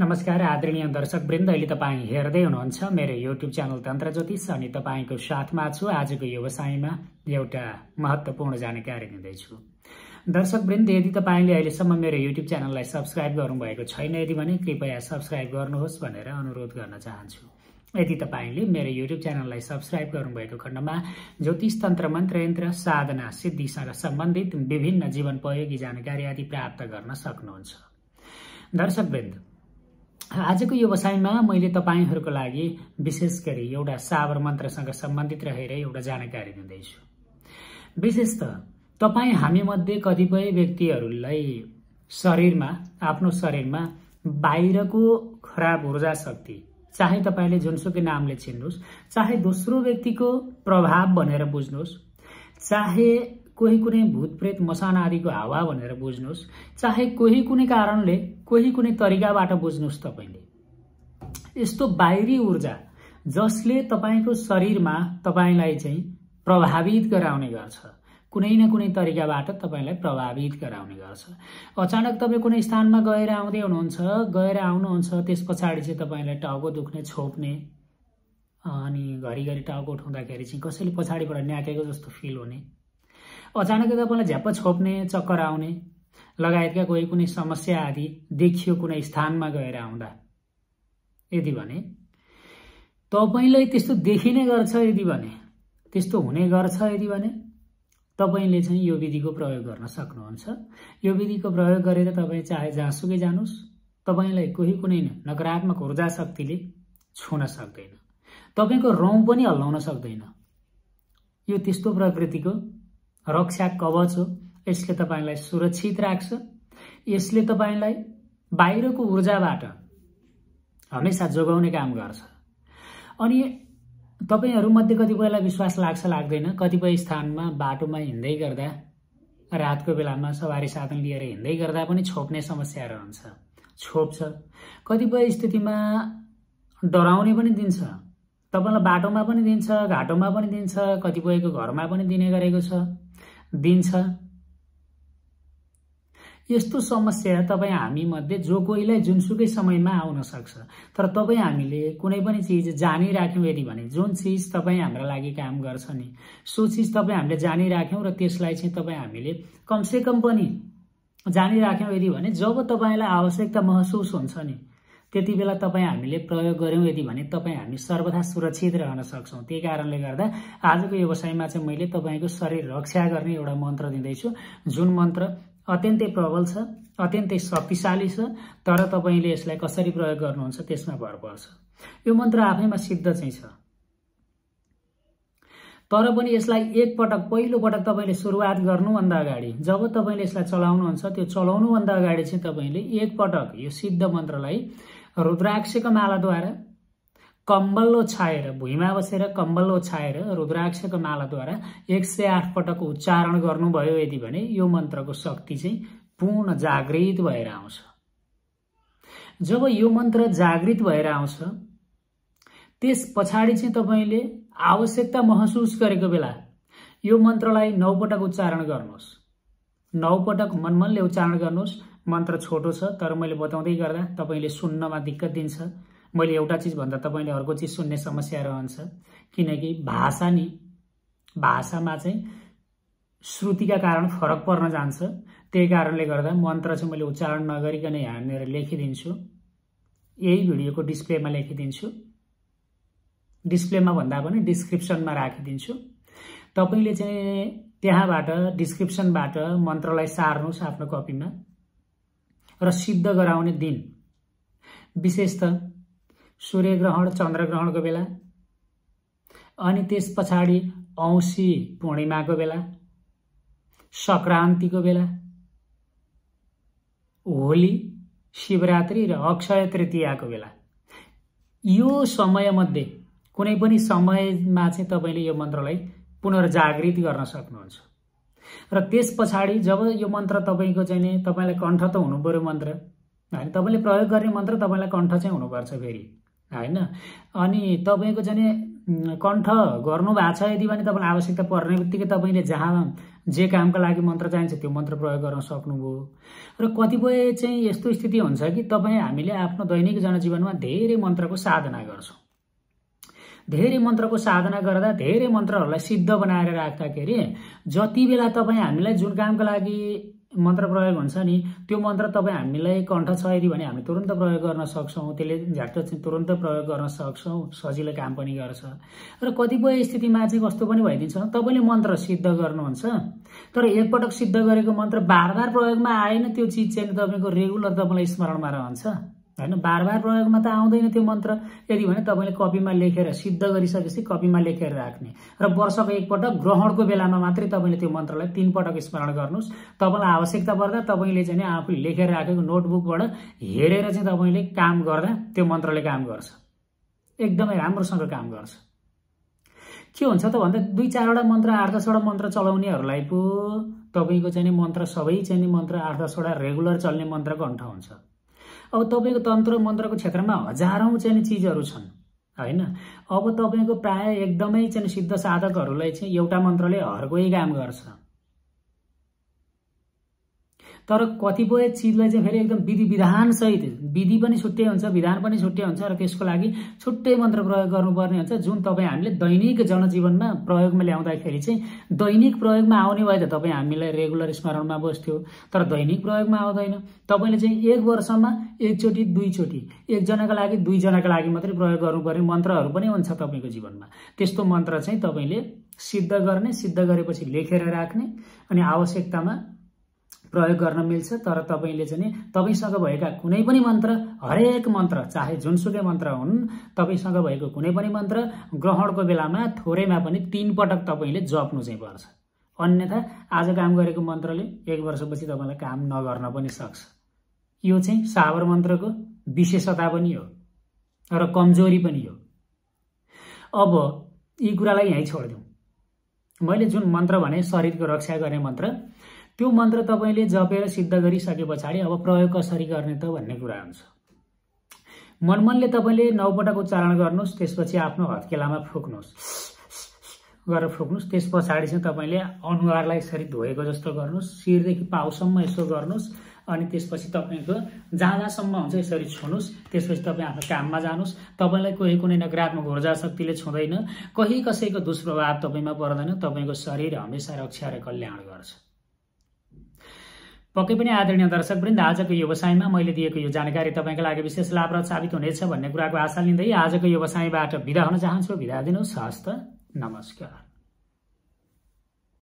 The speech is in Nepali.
नमस्कार आदरणीय दर्शक वृन्द अहिले तपाईँ हेर्दै हुनुहुन्छ मेरो युट्युब च्यानल तन्त्र ज्योतिष अनि तपाईँको साथमा छु आजको व्यवसायमा एउटा महत्त्वपूर्ण जानकारी दिँदैछु दर्शक वृन्द यदि तपाईँले अहिलेसम्म मेरो युट्युब च्यानललाई सब्सक्राइब गर्नुभएको छैन यदि भने कृपया सब्सक्राइब गर्नुहोस् भनेर अनुरोध गर्न चाहन्छु यदि तपाईँले मेरो युट्युब च्यानललाई सब्सक्राइब गर्नुभएको खण्डमा ज्योतिष तन्त्र मन्त्र यन्त्र साधना सिद्धिसँग सम्बन्धित विभिन्न जीवन उपयोगी जानकारी आदि प्राप्त गर्न सक्नुहुन्छ दर्शकवृन्द आजको व्यवसायमा मैले तपाईँहरूको लागि विशेष गरी एउटा साबर मन्त्रसँग सम्बन्धित रहेर एउटा जानकारी दिँदैछु विशेष त तपाईँ हामीमध्ये कतिपय व्यक्तिहरूलाई शरीरमा आफ्नो शरीरमा बाहिरको खराब ऊर्जा शक्ति चाहे तपाईँले जुनसुकै नामले चिन्नुहोस् चाहे दोस्रो व्यक्तिको प्रभाव भनेर बुझ्नुहोस् चाहे कोही कुनै भूतप्रेत मसान आदिको हावा भनेर बुझ्नुहोस् चाहे कोही कुनै कारणले कोही कुनै तरिकाबाट बुझ्नुहोस् तपाईँले यस्तो बाहिरी ऊर्जा जसले तपाईँको शरीरमा तपाईँलाई चाहिँ प्रभावित गराउने गर्छ कुनै न कुनै तरिकाबाट तपाईँलाई प्रभावित गराउने गर्छ अचानक तपाईँ कुनै स्थानमा गएर आउँदै हुनुहुन्छ गएर आउनुहुन्छ त्यस पछाडि चाहिँ तपाईँलाई टाउको दुख्ने छोप्ने अनि घरिघरि टाउको उठाउँदाखेरि चाहिँ कसैले पछाडिबाट न्याकेको जस्तो फिल हुने अचानक तपाईँलाई झ्याप्प छोप्ने चक्कर आउने लगायतका कोही कुनै समस्या आदि देखियो कुनै स्थानमा गएर आउँदा यदि भने तपाईँलाई त्यस्तो देखिने गर्छ यदि भने त्यस्तो हुने गर्छ यदि भने तपाईँले चाहिँ यो विधिको प्रयोग गर्न सक्नुहुन्छ यो विधिको प्रयोग गरेर तपाईँ चाहे जहाँसुकै जानुहोस् तपाईँलाई कोही कुनै नकारात्मक ऊर्जा शक्तिले छुन सक्दैन तपाईँको रौँ पनि हल्लाउन सक्दैन यो त्यस्तो प्रकृतिको रक्षा कवच हो यसले तपाईँलाई सुरक्षित राख्छ यसले तपाईँलाई बाहिरको ऊर्जाबाट हमेसा जोगाउने काम गर्छ अनि तपाईँहरूमध्ये कतिपयलाई विश्वास लाग्छ लाग्दैन कतिपय स्थानमा बाटोमा हिँड्दै गर्दा रातको बेलामा सवारी साधन लिएर हिँड्दै गर्दा पनि छोप्ने समस्या रहन्छ छोप्छ कतिपय स्थितिमा डराउने पनि दिन्छ तपाईँलाई बाटोमा पनि दिन्छ घाटोमा पनि दिन्छ कतिपयको घरमा पनि दिने गरेको छ दिन्छ यस्तो समस्या तपाईँ हामीमध्ये जो कोहीलाई जुनसुकै समयमा आउन सक्छ तर तपाईँ हामीले कुनै पनि चिज जानिराख्यौँ यदि भने जुन चिज तपाईँ हाम्रो लागि काम गर्छ नि सो चिज तपाईँ हामीले जानिराख्यौँ र त्यसलाई चाहिँ तपाईँ हामीले कमसेकम पनि जानिराख्यौँ यदि भने जब तपाईँलाई आवश्यकता महसुस हुन्छ नि त्यति बेला तपाईँ हामीले प्रयोग गऱ्यौँ यदि भने तपाईँ हामी सर्वथा सुरक्षित रहन सक्छौँ त्यही कारणले गर्दा आजको व्यवसायमा चाहिँ मैले तपाईँको शरीर रक्षा गर्ने एउटा मन्त्र दिँदैछु जुन मन्त्र अत्यन्तै प्रबल छ अत्यन्तै शक्तिशाली छ तर तपाईँले यसलाई कसरी प्रयोग गर्नुहुन्छ त्यसमा भर पर्छ यो मन्त्र आफैमा सिद्ध चाहिँ छ तर पनि यसलाई एकपटक पहिलोपटक तपाईँले सुरुवात गर्नुभन्दा अगाडि जब तपाईँले यसलाई चलाउनुहुन्छ त्यो चलाउनुभन्दा अगाडि चाहिँ तपाईँले एकपटक यो सिद्ध मन्त्रलाई रुद्राक्षको मालाद्वारा कम्बल ओछाएर भुइँमा बसेर कम्बल ओछाएर रुद्राक्षको मालाद्वारा एक सय आठ पटक उच्चारण गर्नुभयो यदि भने यो मन्त्रको शक्ति चाहिँ पूर्ण जागृत भएर आउँछ जब यो मन्त्र जागृत भएर आउँछ त्यस पछाडि चाहिँ तपाईँले आवश्यकता महसुस गरेको बेला यो मन्त्रलाई पटक उच्चारण गर्नुहोस् नौपटक मनमनले उच्चारण गर्नुहोस् मन्त्र छोटो छ तर मैले बताउँदै गर्दा तपाईँले सुन्नमा दिक्कत दिन्छ मैले एउटा चिज भन्दा तपाईँले अर्को चिज सुन्ने समस्या रहन्छ किनकि भाषा नि भाषामा चाहिँ श्रुतिका कारण फरक पर्न जान्छ त्यही कारणले गर्दा मन्त्र चाहिँ मैले उच्चारण नगरिकन यहाँनिर लेखिदिन्छु यही भिडियोको डिस्प्लेमा लेखिदिन्छु डिस्प्लेमा भन्दा पनि डिस्क्रिप्सनमा राखिदिन्छु तपाईँले चाहिँ त्यहाँबाट डिस्क्रिप्सनबाट मन्त्रलाई सार्नुहोस् आफ्नो कपीमा र सिद्ध गराउने दिन विशेष त चन्द्र ग्रहणको बेला अनि त्यस पछाडि औँसी पूर्णिमाको बेला सङ्क्रान्तिको बेला होली शिवरात्रि र अक्षय तृतीयाको बेला यो समयमध्ये कुनै पनि समयमा चाहिँ तपाईँले यो मन्त्रलाई पुनर्जागृत गर्न सक्नुहुन्छ र त्यस पछाडि जब यो मन्त्र तपाईँको चाहिँ नि तपाईँलाई कण्ठ त हुनु पऱ्यो मन्त्र होइन तपाईँले प्रयोग गर्ने मन्त्र तपाईँलाई कण्ठ चाहिँ हुनुपर्छ फेरि होइन अनि तपाईँको चाहिँ कण्ठ गर्नुभएको छ यदि भने तपाईँलाई आवश्यकता पर्ने बित्तिकै तपाईँले जहाँ जे कामका लागि मन्त्र चाहिन्छ त्यो मन्त्र प्रयोग गर्न सक्नुभयो र कतिपय चाहिँ यस्तो स्थिति हुन्छ कि तपाईँ हामीले आफ्नो दैनिक जनजीवनमा धेरै मन्त्रको साधना गर्छौँ धेरै मन्त्रको साधना गर्दा धेरै मन्त्रहरूलाई सिद्ध बनाएर राख्दाखेरि जति बेला तपाईँ हामीलाई जुन कामको लागि मन्त्र प्रयोग हुन्छ नि त्यो मन्त्र तपाईँ हामीलाई कण्ठ छ यदि भने हामी तुरन्त प्रयोग गर्न सक्छौँ त्यसले चाहिँ तुरन्त प्रयोग गर्न सक्छौँ सजिलो काम पनि गर्छ र कतिपय स्थितिमा चाहिँ कस्तो पनि भइदिन्छ तपाईँले मन्त्र सिद्ध गर्नुहुन्छ तर एकपटक सिद्ध गरेको मन्त्र बार बार प्रयोगमा आएन त्यो चिज चाहिँ तपाईँको रेगुलर तपाईँलाई स्मरणमा रहन्छ होइन बार बार प्रयोगमा त आउँदैन त्यो मन्त्र यदि भने तपाईँले कपीमा लेखेर सिद्ध गरिसकेपछि कपीमा लेखेर राख्ने र वर्षको एकपटक ग्रहणको बेलामा मात्रै तपाईँले त्यो मन्त्रलाई तिनपटक स्मरण गर्नुहोस् तपाईँलाई आवश्यकता पर्दा तपाईँले चाहिँ आफूले लेखेर राखेको नोटबुकबाट हेरेर चाहिँ तपाईँले काम गर्दा त्यो मन्त्रले काम गर्छ एकदमै राम्रोसँग काम गर्छ के हुन्छ त भन्दा दुई चारवटा मन्त्र आठ दसवटा मन्त्र चलाउनेहरूलाई पो तपाईँको चाहिँ मन्त्र सबै चाहिँ मन्त्र आठ दसवटा रेगुलर चल्ने मन्त्रको अन्ठ हुन्छ अब तपाईँको तन्त्र मन्त्रको क्षेत्रमा हजारौँ चाहिँ चिजहरू छन् होइन अब तपाईँको प्रायः एकदमै चाहिँ सिद्ध साधकहरूलाई चाहिँ एउटा मन्त्रले हर्कै काम गर्छ तर कतिपय चिजलाई चाहिँ फेरि एकदम विधि विधानसहित विधि पनि छुट्टै हुन्छ विधान पनि छुट्टै हुन्छ र त्यसको लागि छुट्टै मन्त्र प्रयोग गर्नुपर्ने हुन्छ जुन तपाईँ हामीले दैनिक जनजीवनमा प्रयोगमा ल्याउँदाखेरि चाहिँ दैनिक प्रयोगमा आउने भए त तपाईँ हामीलाई रेगुलर स्मरणमा बस्थ्यो तर दैनिक प्रयोगमा आउँदैन तपाईँले चाहिँ एक वर्षमा एकचोटि दुईचोटि एकजनाको लागि दुईजनाको लागि मात्रै प्रयोग गर्नुपर्ने मन्त्रहरू पनि हुन्छ तपाईँको जीवनमा त्यस्तो मन्त्र चाहिँ तपाईँले सिद्ध गर्ने सिद्ध गरेपछि लेखेर राख्ने अनि आवश्यकतामा प्रयोग गर्न मिल्छ तर तपाईँले चाहिँ तपाईँसँग भएका कुनै पनि मन्त्र हरेक मन्त्र चाहे जुनसुकै मन्त्र हुन् तपाईँसँग भएको कुनै पनि मन्त्र ग्रहणको बेलामा थोरैमा पनि तिन पटक तपाईँले जप्नु चाहिँ पर्छ अन्यथा आज काम गरेको मन्त्रले एक वर्षपछि तपाईँलाई काम नगर्न पनि सक्छ यो चाहिँ सावर मन्त्रको विशेषता पनि हो र कमजोरी पनि हो अब यी कुरालाई यहीँ छोडिदिउँ मैले जुन मन्त्र भने शरीरको रक्षा गर्ने मन्त्र त्यो मन्त्र तपाईँले जपेर सिद्ध गरिसके पछाडि अब प्रयोग कसरी गर्ने त भन्ने कुरा हुन्छ मनमनले तपाईँले नौपटक उच्चारण गर्नुहोस् त्यसपछि आफ्नो हत्केलामा फुक्नुहोस् गरेर फुक्नुहोस् त्यस पछाडि चाहिँ तपाईँले अनुहारलाई यसरी धोएको जस्तो गर्नुहोस् शिरदेखि पाउसम्म यसो गर्नुहोस् अनि त्यसपछि तपाईँको जहाँ जहाँसम्म हुन्छ यसरी छुनुहोस् त्यसपछि तपाईँ आफ्नो काममा जानुहोस् तपाईँलाई कोही कुनै नकारात्मक ऊर्जा शक्तिले छुँदैन कहीँ कसैको दुष्प्रभाव तपाईँमा पर्दैन तपाईँको शरीर हमेसा रक्षा र कल्याण गर्छ पक्कै पनि आदरणीय दर्शक वृन्द आजको व्यवसायमा मैले दिएको यो जानकारी तपाईँको लागि विशेष लाभप्रद साबित हुनेछ भन्ने कुराको आशा लिँदै आजको व्यवसायबाट बिदा हुन चाहन्छु बिदा दिनुहोस् हस्त नमस्कार